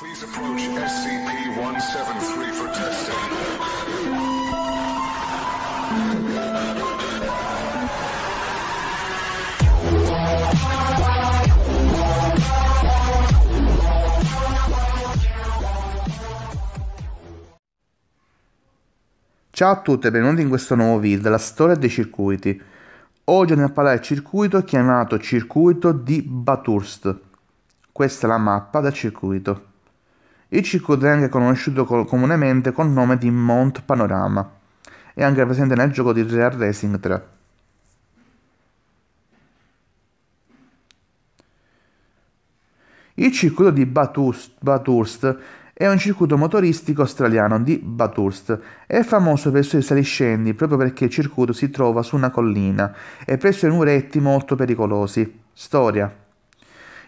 Please approach SCP-173 for testing. Ciao a tutti e benvenuti in questo nuovo video della storia dei circuiti. Oggi andiamo a parlare del circuito chiamato circuito di Bathurst. Questa è la mappa del circuito. Il circuito è anche conosciuto comunemente col nome di Mount Panorama. È anche presente nel gioco di Real Racing 3. Il circuito di Bathurst, Bathurst è un circuito motoristico australiano di Bathurst. È famoso per i suoi saliscendi proprio perché il circuito si trova su una collina e presso i muretti molto pericolosi. Storia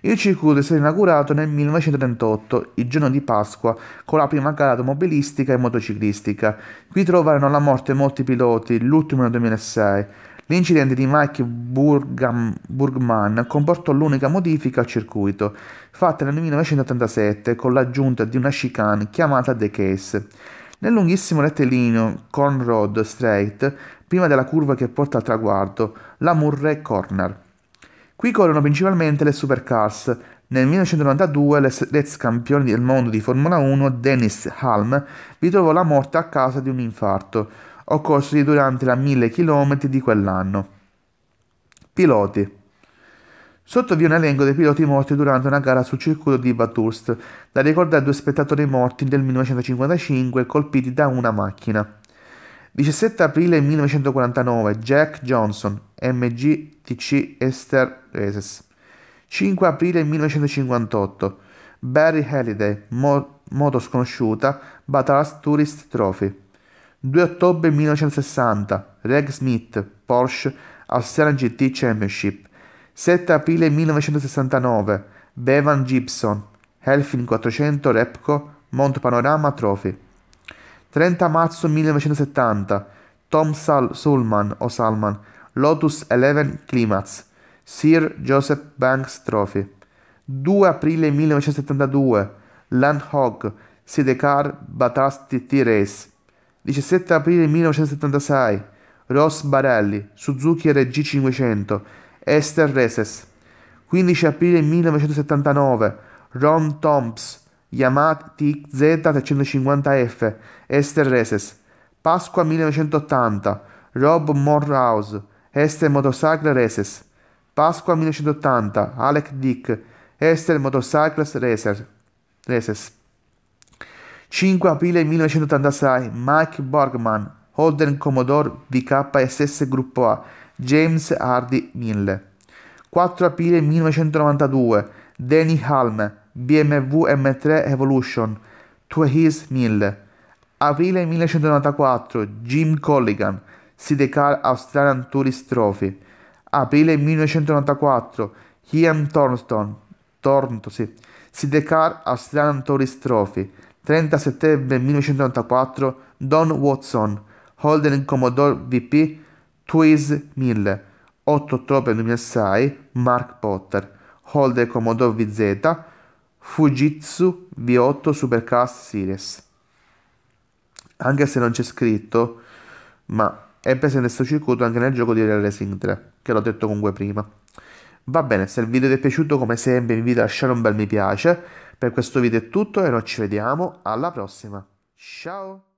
il circuito è stato inaugurato nel 1938, il giorno di Pasqua, con la prima gara automobilistica e motociclistica. Qui trovarono la morte molti piloti, l'ultimo nel 2006. L'incidente di Mike Burgam, Burgman comportò l'unica modifica al circuito, fatta nel 1987 con l'aggiunta di una chicane chiamata The Case. Nel lunghissimo rettilineo Corn Road Straight, prima della curva che porta al traguardo, la Murray Corner. Qui corrono principalmente le supercars. Nel 1992 l'ex campione del mondo di Formula 1 Dennis Halm vi trovò la morte a causa di un infarto, occorso durante la 1000 km di quell'anno. Piloti Sotto vi è un elenco dei piloti morti durante una gara sul circuito di Bathurst, da ricordare due spettatori morti nel 1955 colpiti da una macchina. 17 aprile 1949 Jack Johnson, MGTC Esther Reses. 5 aprile 1958 Barry Halliday, mo- moto sconosciuta, Batalas Tourist Trophy. 2 ottobre 1960 Reg Smith, Porsche, Australian GT Championship. 7 aprile 1969 Bevan Gibson, Helfin 400 Repco, Mont Panorama Trophy. 30 marzo 1970 Tom Sal- Sulman o Salman Lotus 11 Climax Sir Joseph Banks Trophy 2 aprile 1972 Land Hog Sidecar Batas t Race 17 aprile 1976 Ross Barelli Suzuki RG500 Esther Reses 15 aprile 1979 Ron Toms Yamati Z350F, Esther Reses, Pasqua 1980, Rob Morhouse, Esther Motorcycle Races, Pasqua 1980, Alec Dick, Esther Motorcycles Racer, Races. 5 aprile 1986, Mike Borgman, Holden Commodore VKSS Gruppo A, James Hardy 1000. 4 aprile 1992, Danny Halme, BMW M3 Evolution, Tweehis 1000, aprile 1994 Jim Colligan, Sidecar Australian Tourist Trophy, aprile 1994 Ian Thornton, Thornton sì, Sidecar Australian Tourist Trophy, 30 settembre 1994 Don Watson, Holden Commodore VP Twiz 1000, 8 ottobre 2006 Mark Potter, Holden Commodore VZ, Fujitsu V8 Supercast Series. Anche se non c'è scritto, ma è presente questo circuito anche nel gioco di Real Racing 3, che l'ho detto comunque prima. Va bene, se il video ti è piaciuto come sempre vi invito a lasciare un bel mi piace. Per questo video è tutto e noi ci vediamo alla prossima. Ciao!